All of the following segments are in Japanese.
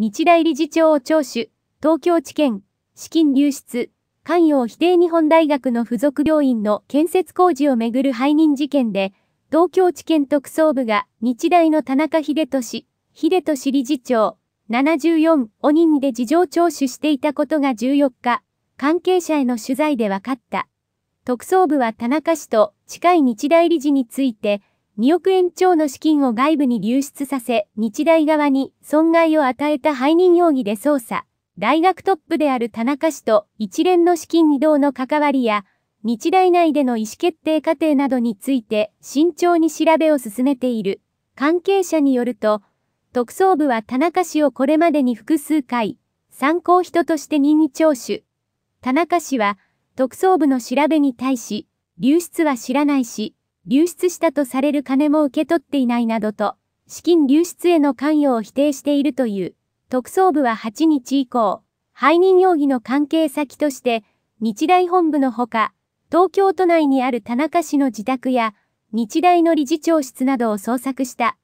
日大理事長を聴取、東京地検、資金流出、関与を否定日本大学の付属病院の建設工事をめぐる背任事件で、東京地検特捜部が日大の田中秀俊、秀俊理事長、74を任で事情聴取していたことが14日、関係者への取材で分かった。特捜部は田中氏と近い日大理事について、2億円超の資金を外部に流出させ、日大側に損害を与えた背任容疑で捜査。大学トップである田中氏と一連の資金移動の関わりや、日大内での意思決定過程などについて慎重に調べを進めている。関係者によると、特捜部は田中氏をこれまでに複数回、参考人として任意聴取。田中氏は、特捜部の調べに対し、流出は知らないし、流出したとされる金も受け取っていないなどと、資金流出への関与を否定しているという、特捜部は8日以降、背任容疑の関係先として、日大本部のほか、東京都内にある田中氏の自宅や、日大の理事長室などを捜索した。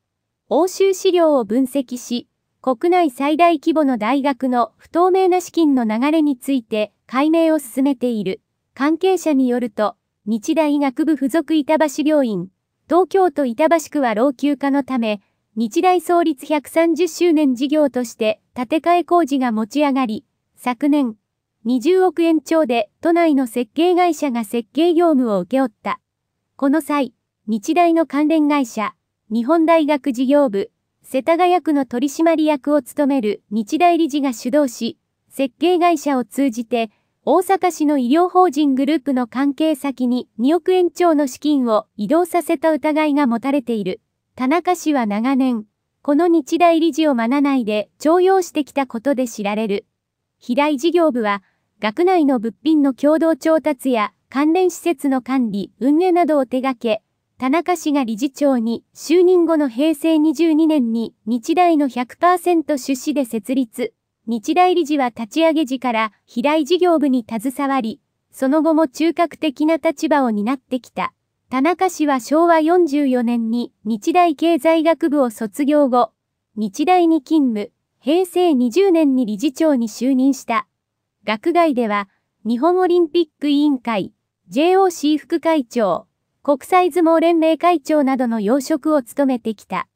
欧州資料を分析し、国内最大規模の大学の不透明な資金の流れについて解明を進めている。関係者によると、日大医学部附属板橋病院、東京都板橋区は老朽化のため、日大創立130周年事業として建て替え工事が持ち上がり、昨年、20億円超で都内の設計会社が設計業務を請け負った。この際、日大の関連会社、日本大学事業部、世田谷区の取締役を務める日大理事が主導し、設計会社を通じて大阪市の医療法人グループの関係先に2億円超の資金を移動させた疑いが持たれている。田中氏は長年、この日大理事を学ないで徴用してきたことで知られる。肥大事業部は、学内の物品の共同調達や関連施設の管理、運営などを手掛け、田中氏が理事長に就任後の平成22年に日大の100%出資で設立。日大理事は立ち上げ時から平井事業部に携わり、その後も中核的な立場を担ってきた。田中氏は昭和44年に日大経済学部を卒業後、日大に勤務、平成20年に理事長に就任した。学外では、日本オリンピック委員会、JOC 副会長、国際相撲連盟会長などの要職を務めてきた。